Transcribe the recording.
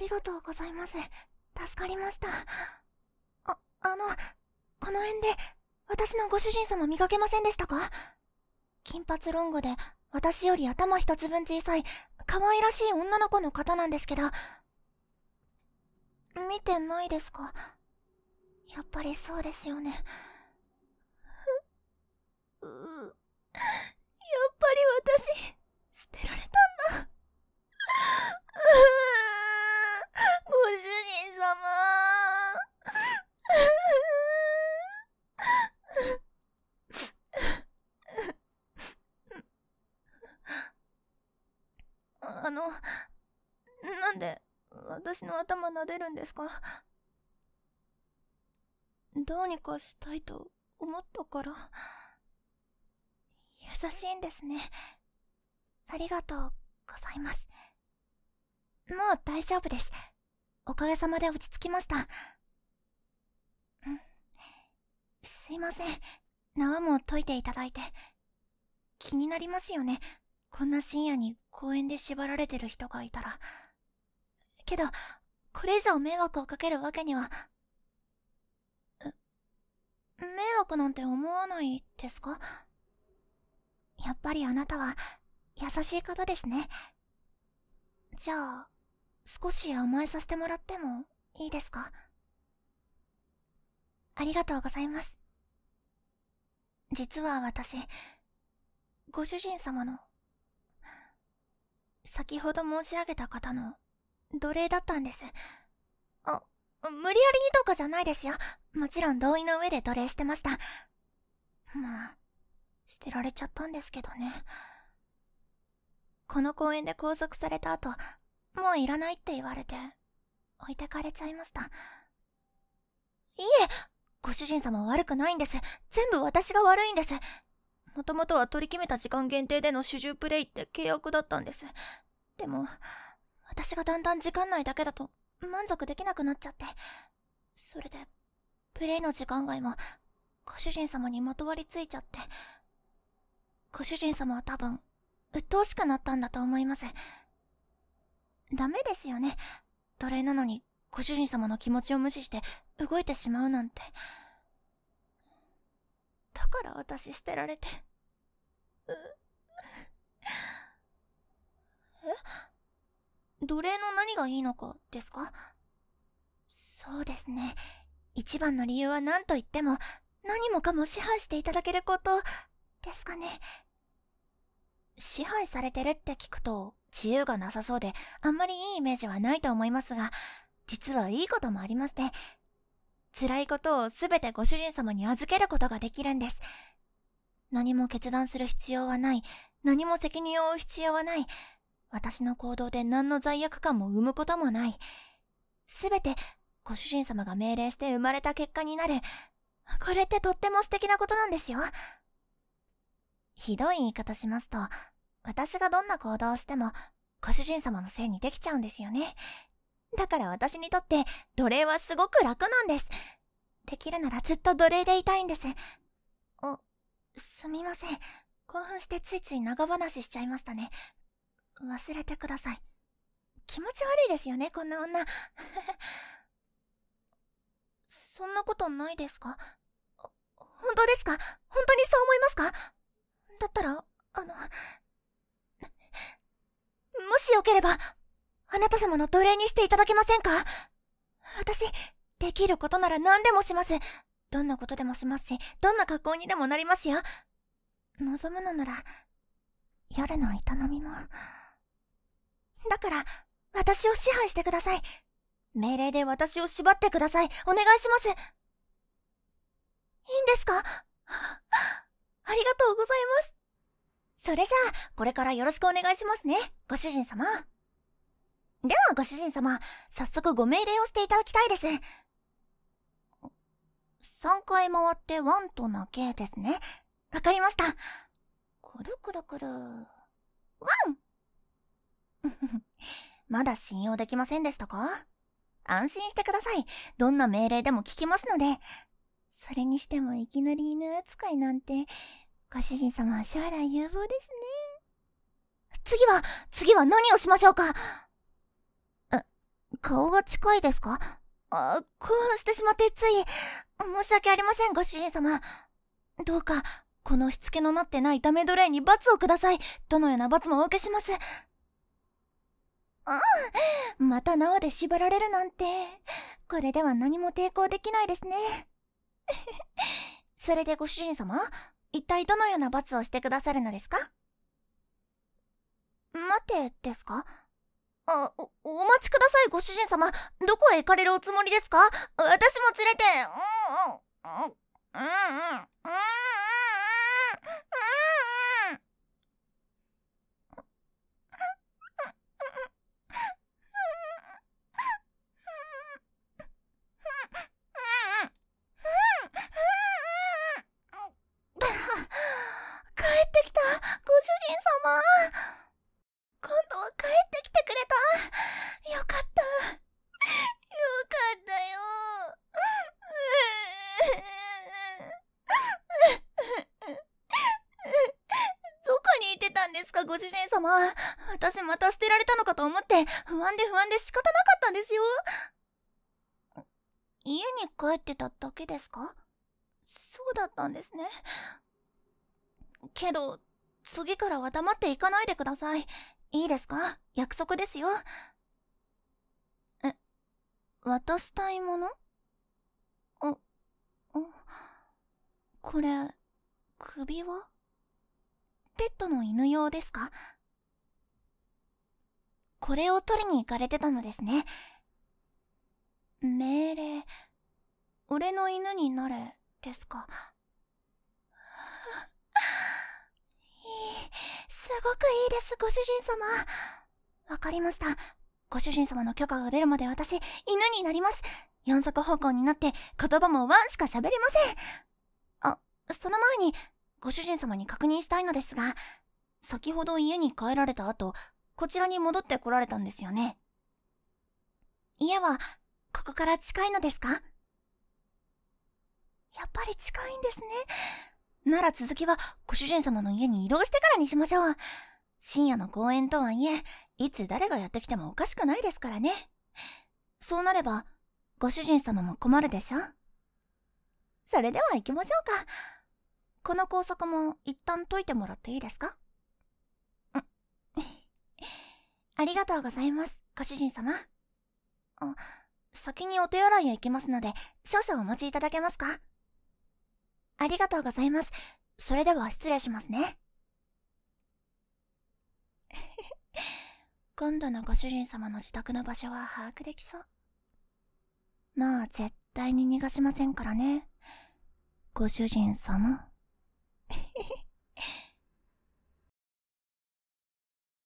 りがとうございます助かりましたああのこの辺で私のご主人様見かけませんでしたか金髪ロングで私より頭一つ分小さい可愛らしい女の子の方なんですけど見てないですかやっぱりそうですよねうやっぱり私捨てられたんだ私の頭撫でるんですかどうにかしたいと思ったから。優しいんですね。ありがとうございます。もう大丈夫です。おかげさまで落ち着きました。すいません。縄も解いていただいて。気になりますよね。こんな深夜に公園で縛られてる人がいたら。けどこれ以上迷惑をかけるわけには迷惑なんて思わないですかやっぱりあなたは優しい方ですねじゃあ少し甘えさせてもらってもいいですかありがとうございます実は私ご主人様の先ほど申し上げた方の奴隷だったんですあ無理やりにとかじゃないですよもちろん同意の上で奴隷してましたまあ捨てられちゃったんですけどねこの公園で拘束された後もういらないって言われて置いてかれちゃいましたいえご主人様悪くないんです全部私が悪いんですもともとは取り決めた時間限定での主従プレイって契約だったんですでも私がだんだん時間内だけだと満足できなくなっちゃって。それで、プレイの時間外も、ご主人様にまとわりついちゃって。ご主人様は多分、鬱陶しくなったんだと思います。ダメですよね。奴隷なのに、ご主人様の気持ちを無視して動いてしまうなんて。だから私捨てられて。え 奴隷の何がいいのかですかそうですね一番の理由は何と言っても何もかも支配していただけることですかね支配されてるって聞くと自由がなさそうであんまりいいイメージはないと思いますが実はいいこともありまして辛いことを全てご主人様に預けることができるんです何も決断する必要はない何も責任を負う必要はない私の行動で何の罪悪感も生むこともない。すべて、ご主人様が命令して生まれた結果になる。これってとっても素敵なことなんですよ。ひどい言い方しますと、私がどんな行動をしても、ご主人様のせいにできちゃうんですよね。だから私にとって、奴隷はすごく楽なんです。できるならずっと奴隷でいたいんです。あ、すみません。興奮してついつい長話しちゃいましたね。忘れてください気持ち悪いですよねこんな女 そんなことないですか本当ですか本当にそう思いますかだったらあのもしよければあなた様の奴隷にしていただけませんか私できることなら何でもしますどんなことでもしますしどんな格好にでもなりますよ望むのなら夜の営みも。から私を支配してください。命令で私を縛ってください。お願いします。いいんですかありがとうございます。それじゃあ、これからよろしくお願いしますね、ご主人様。では、ご主人様、早速ご命令をしていただきたいです。3回回ってワンとなけですね。わかりました。くるくるくる。ワンまだ信用できませんでしたか安心してください。どんな命令でも聞きますので。それにしてもいきなり犬扱いなんて、ご主人様は将来有望ですね。次は、次は何をしましょうかえ、顔が近いですかあ、興奮してしまってつい、申し訳ありません、ご主人様。どうか、このしつけのなってないダメ奴隷に罰をください。どのような罰もお受けします。んまた縄で縛られるなんてこれでは何も抵抗できないですね それでご主人様一体どのような罰をしてくださるのですか待てですかあお、お待ちくださいご主人様どこへ行かれるおつもりですか私も連れてうんうんうんうんうんうんご主人様私また捨てられたのかと思って不安で不安で仕方なかったんですよ家に帰ってただけですかそうだったんですねけど次からは黙っていかないでくださいいいですか約束ですよえ渡したいものあ、おこれ首輪ペットの犬用ですかこれを取りに行かれてたのですね命令俺の犬になれですかいいすごくいいですご主人様わかりましたご主人様の許可が出るまで私犬になります四足歩行になって言葉もワンしか喋れませんあその前にご主人様に確認したいのですが、先ほど家に帰られた後、こちらに戻って来られたんですよね。家は、ここから近いのですかやっぱり近いんですね。なら続きは、ご主人様の家に移動してからにしましょう。深夜の公園とはいえ、いつ誰がやってきてもおかしくないですからね。そうなれば、ご主人様も困るでしょそれでは行きましょうか。この工作も一旦解いてもらっていいですか ありがとうございますご主人様あ先にお手洗いへ行きますので少々お待ちいただけますかありがとうございますそれでは失礼しますね 今度のご主人様の自宅の場所は把握できそうまあ絶対に逃がしませんからねご主人様